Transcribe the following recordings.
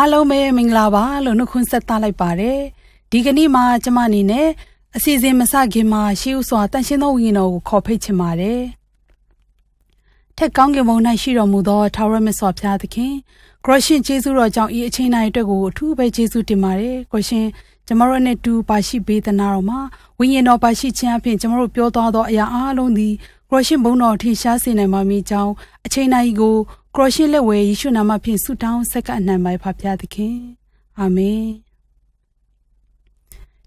အားလုံးပဲမင်္ဂလာပါလို့နှုတ်ခွန်းဆက်သလိုက်ပါတယ်ဒီကနေ့မှာကျမအနေနဲ့အစီအစဉ်မစခင်မှာရှေးဥစွာတန်ရှင်းသောဝိညာဉ်တော်ကိုခေါ်ဖိတ်ချင်ပါတယ်ထက်ကောင်းကင်ဘုံ၌ရှိတော်မူသောထာဝရမြတ်စွာဘုရားသခင်ဂရရှင်ဂျေဇုတော်ကြောင့်ဤအချိန်တိုင်းအတွက်ကိုအထူးပဲဂျေဇုတင်ပါတယ်ဂရရှင်ကျမတို့နဲ့တူပါရှိပေးသနာတော်မှာဝိညာဉ်တော်ပါရှိခြင်းအပြင်ကျမတို့ပြောသွားသောအရာအလုံးသည်ဂရရှင်ဘုံတော်ထင်ရှားစေနိုင်ပါမည်ကြောင်းအချိန်တိုင်းကိုကရရှိလက်ဝဲယေရှုနာမဖြင့်ဆုတောင်းဆက်ကအနံ့မိုက်ဖပါသခင်အာမင်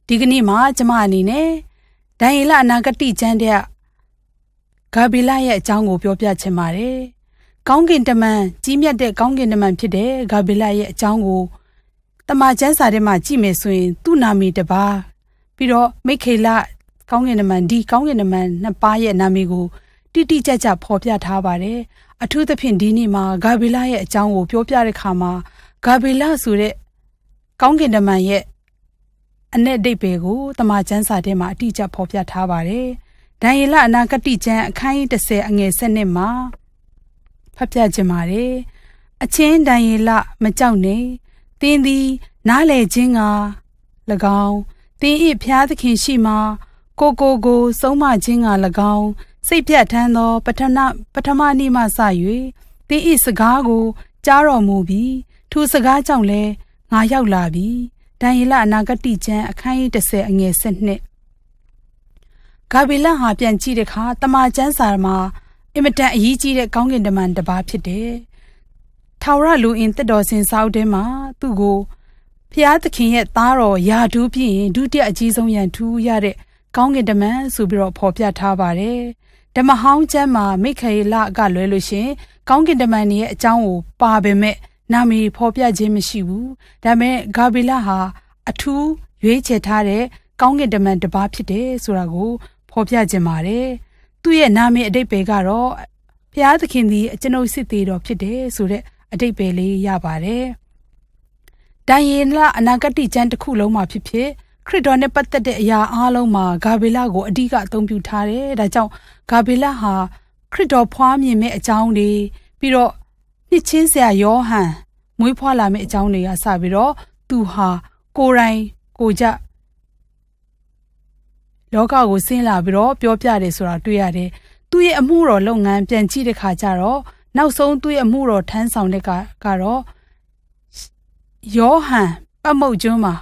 ဒီကနေ့မှာကျမအနေနဲ့ဒံယေလအနာဂတိကျမ်းတဲ့ဂါဘီလရဲ့အကြောင်းကို ပြောပြချင်ပါတယ်ကောင်းကင်တမန်ကြီးမြတ်တဲ့ကောင်းကင်တမန်ဖြစ်တဲ့ဂါဘီလရဲ့အကြောင်းကိုတမန်ကျမ်းစာထဲမှာကြည့်မယ်ဆိုရင်သူ့နာမည်တစ်ပါးပြီးတော့မိခေလကောင်းကင်တမန်ဒီကောင်းကင်တမန်နှစ်ပါးရဲ့နာမည်ကိုတိတိကျကျဖော်ပြထားပါတယ်။အထူးသဖြင့်ဒီနေ့မှာဂါဘီလာရဲ့အကြောင်းကိုပြောပြတဲ့ခါမှာဂါဘီလာဆိုတဲ့ကောင်းကင်တမန်ရဲ့အ내အတိတ်ပဲကိုတမန်ကျမ်းစာထဲမှာအတိအကျဖော်ပြထားပါတယ်။ဒံယေလအနာဂတိကျမ်းအခန်းကြီး30အငယ်7မှာဖတ်ပြခြင်းပါတယ်။အချင်းဒံယေလမကြောက်နဲ့။သင်သည်နားလေခြင်းက၎င်းသင်၏ဖျားသခင်ရှိမှကိုကိုကိုဆုံးမခြင်းက၎င်းစိတ်ပြတ်ထန်းသောပထမပထမနေ့မှစ၍တင်းဤစကားကိုကြားတော်မူပြီးထိုစကားကြောင့်လဲငါရောက်လာပြီဒံယေလအနာဂတိကျမ်းအခန်းကြီး30အငယ်7ဂါဗီလဟာပြန်ကြည့်တဲ့အခါတမန်ကျမ်းစာမှာအင်မတန်အရေးကြီးတဲ့ကောင်းကင်တမန်တစ်ပါးဖြစ်တယ်။ထာဝရလူအင်တက်တော်စင်စောက်တဲမှာ သူ့ကိုဖျားသခင်ရဲ့သားတော်ယာဒူးဖြစ်ရင်ဒုတိယအကြီးဆုံးရန်ထူးရတဲ့ကောင်းကင်တမန်ဆိုပြီးတော့ဖော်ပြထားပါတယ်ဓမ္မဟောင်းကျမ်းမှာမိခေလကလွဲလို့ရှင် ကောင်းကင်တမန်ရဲ့အကြောင်းကိုပါပေမဲ့နာမည်ဖော်ပြခြင်းမရှိဘူးဒါပေမဲ့ဂါဘီလဟာအထူးရွေးချယ်ထားတဲ့ကောင်းကင်တမန်တစ်ပါးဖြစ်တယ်ဆိုတာကို ဖော်ပြခြင်းပါတယ်သူ့ရဲ့နာမည်အတိတ်ပဲကတော့ဘုရားသခင်သည်အကျွန်ုပ်စစ်သေးတော်ဖြစ်တယ်ဆိုတဲ့အတိတ်ပဲလေးရပါတယ်ဒိုင်ယေလအနာဂတိကျမ်းတစ်ခုလုံးမှာဖြစ်ဖြစ်ခရစ်တော်နဲ့ပတ်သက်တဲ့အရာအားလုံးမှာဂါဗေလကိုအဓိကအသုံးပြုထားတယ်။ဒါကြောင့်ဂါဗေလဟာခရစ်တော်ဖွားမြင်မဲ့အကြောင်းတွေပြီးတော့နှစ်ချင်းဆရာယောဟန်မွေးဖွားလာမဲ့အကြောင်းတွေကစပြီးတော့သူဟာ ကိုယ်တိုင်ကိုကြလောကကိုဆင်းလာပြီးတော့ပြောပြတယ်ဆိုတာတွေ့ရတယ်။သူ့ရဲ့အမှုတော်လုပ်ငန်းပြန်ကြည့်တဲ့ခါကျတော့နောက်ဆုံးသူ့ရဲ့အမှုတော်ထမ်းဆောင်တဲ့ကကတော့ယောဟန်ပတ်မုတ်ကျွန်းမှာ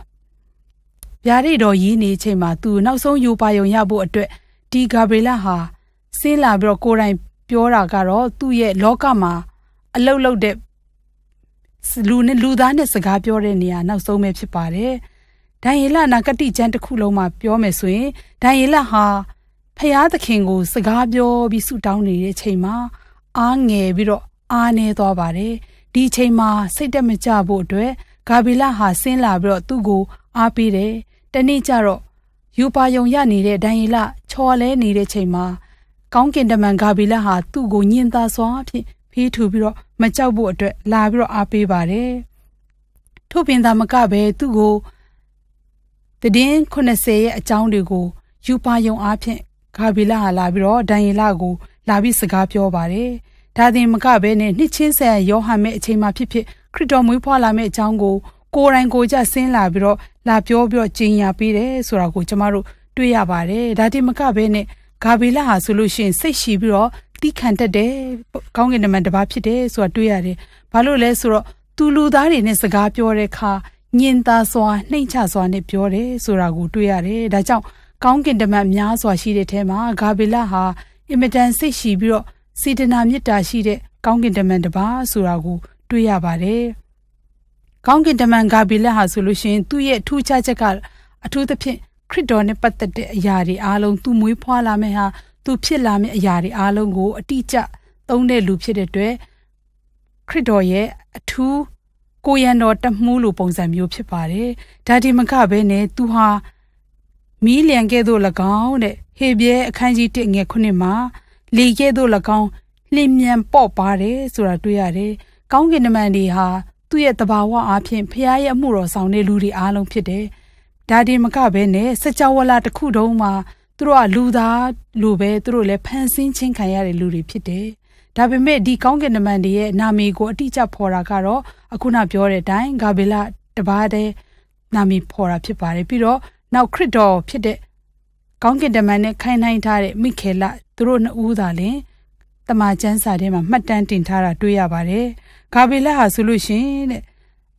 ဗျာဒိတ်တော်ရည်နေချိန်မှာသူ နောက်ဆုံးယူပါယုံရဖို့အတွက်ဒီဂါဘရီလာဟာဆေးလာပြီးတော့ကိုယ်တိုင်ပြောတာကတော့သူ့ရဲ့လောကမှာ အလုတ်လုတ်တဲ့လူနဲ့လူသားနဲ့စကားပြောတဲ့နေရာနောက်ဆုံးပဲဖြစ်ပါတယ်။ဒံယေလနာကတိကျမ်းတစ်ခုလုံးမှာပြောမယ်ဆိုရင်ဒံယေလဟာဖျားသခင်ကို စကားပြောပြီးဆုတောင်းနေတဲ့အချိန်မှာအားငယ်ပြီးတော့အားနေသွားပါတယ်။ဒီအချိန်မှာ စိတ်တက်မကြဖို့အတွက်ဂါဘီလဟာဆင်းလာပြီးတော့သူ့ကိုအားပေးတယ်။တနေ့ကျတော့ယူပါယုံရနေတဲ့ဒံယေလချော်လဲနေတဲ့ချိန်မှာကောင်းကင်တမန်ဂါဘီလဟာသူ့ကိုညင်သာစွာဖြင့်ဖေးထူပြီးတော့မကြောက်ဖို့အတွက်လာပြီးတော့အားပေးပါတယ်။ထို့ပင်သာမကပဲသူ့ကိုတည်င်း80ရဲ့အကြောင်းတွေကိုယူပါယုံအားဖြင့်ဂါဘီလဟာလာပြီးတော့ဒန်ယေလကို လာပြီးစကားပြောပါတယ်။ဒါတင်မကပဲနဲ့နှစ်ချင်းဆက်ယောဟန်ရဲ့အချိန်မှဖြစ်ဖြစ်ခရစ်တော်မွေးဖွားလာမယ့်အကြောင်းကိုကိုယ်တိုင်ကိုကြဆင်းလာပြီးတော့လာပြောပြီးတော့ကြီးညာပေးတယ်ဆိုတာကိုကျမတို့တွေ့ရပါတယ်။ဒါတင်မကပဲနဲ့ဂါဘီလာဟာဆိုလို့ရှိရင်စိတ်ရှည်ပြီးတော့တီးခံတတ်တယ်ကောင်းကင်နမန်တစ်ပါးဖြစ်တယ်ဆိုတာတွေ့ရတယ်ဘာလို့လဲဆိုတော့သူလူသားတွေနဲ့စကားပြောတဲ့အခါညင်သာစွာနှိမ့်ချစွာနဲ့ပြောတယ်ဆိုတာကိုတွေ့ရတယ်ဒါကြောင့်ကောင်းကင်တမန်များစွာရှိတဲ့ထဲမှာဂါဘီလာဟာအင်မတန်စိတ်ရှည်ပြီးတော့စေတနာမေတ္တာရှိတဲ့ကောင်းကင်တမန်တစ်ပါးဆိုတာကိုတွေ့ရပါတယ်ကောင်းကင်တမန်ဂါဘီလက်ဟာဆိုလို့ရှိရင်သူ့ရဲ့ထူးခြားချက်ကအထူးသဖြင့်ခရစ်တော်နဲ့ပတ်သက်တဲ့အရာတွေအားလုံးသူမွေးဖွားလာမယ့်ဟာသူ ဖြစ်လာမယ့်အရာတွေအားလုံးကိုအတိအကျသုံးတဲ့လူဖြစ်တဲ့အတွက်ခရစ်တော်ရဲ့အထူးကိုရန်တော်တမှုလိုပုံစံမျိုးဖြစ်ပါတယ်။ဒါဒီမကပဲနဲ့သူဟာမီးလျံကဲ့သို့၎င်းတဲ့ဟေဘရဲအခန်းကြီး1ငယ်9မှာလေကဲ့သို့၎င်းလင်းမြန်ပေါ့ပါတယ်ဆိုတာတွေ့ရတယ်။ကောင်းကင်နမန်တွေဟာသူ့ရဲ့တဘာဝအားဖြင့်ဖခင်ရဲ့အမှုတော်ဆောင်တဲ့လူတွေအားလုံးဖြစ်တယ်။ဒါတင်မကဘဲနဲ့စကြဝဠာတစ်ခုတုံးမှာသူတို့ကလူသားလူပဲသူတို့လည်းဖန်ဆင်းချင်းခံရတဲ့လူတွေဖြစ်တယ်။ဒါပေမဲ့ဒီကောင်းကင်နမန်တွေရဲ့နာမည်ကိုအတိအကျဖော်တာကတော့အခုနပြောတဲ့အတိုင်းဂါဘေလတပါးတဲ့နာမည်ဖော်တာဖြစ်ပါတယ်ပြီးတော့နောက်ခရစ်တော်ဖြစ်တဲ့ကောင်းကင်တမန်နဲ့ခိုင်နှိုင်းထားတဲ့မိခေလသူတို့နှစ်ဦးသာလင်တမန်ကျမ်းစာထဲမှာမှတ်တမ်းတင်ထားတာတွေ့ရပါတယ်ဂါဘေလဟာဆိုလို့ရှင်တဲ့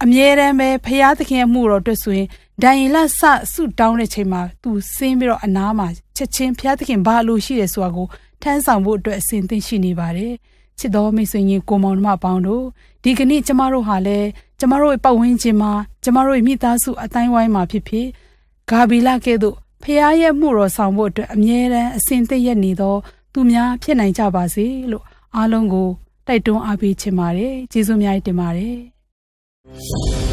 အမြဲတမ်းပဲဖျားသခင်အမှုတော်အတွက်ဆိုရင်ဒန်ရီလဆဆုတောင်းတဲ့ချိန်မှာသူဆင်းပြီးတော့အနားမှာချက်ချင်းဘုရားသခင်ဘာလို့ရှိတယ်ဆိုတာကိုထမ်းဆောင်ဖို့အတွက်အစဉ်သင့်ရှိနေပါတယ်။ချစ်တော်မိတ်ဆွေကြီးကိုမောင်နှမပေါင်းတို့ဒီကနေ့ကျမတို့ဟာလည်းကျမတို့ရဲ့ပတ်ဝန်းကျင်မှာကျမတို့ရဲ့မိသားစုအတိုင်းဝိုင်းမှာဖြစ်ဖြစ်ဂါဘီလကဲ့သို့ဖျားရဲ့မှုတော်ဆောင်ဖို့အတွက်အမြဲတမ်းအစဉ်သင့်ရနေသောသူများဖြစ်နိုင်ကြပါစေလို့အားလုံးကိုတိုက်တွန်းအားပေးချင်ပါတယ်။ကျေးဇူးများတင်ပါတယ်။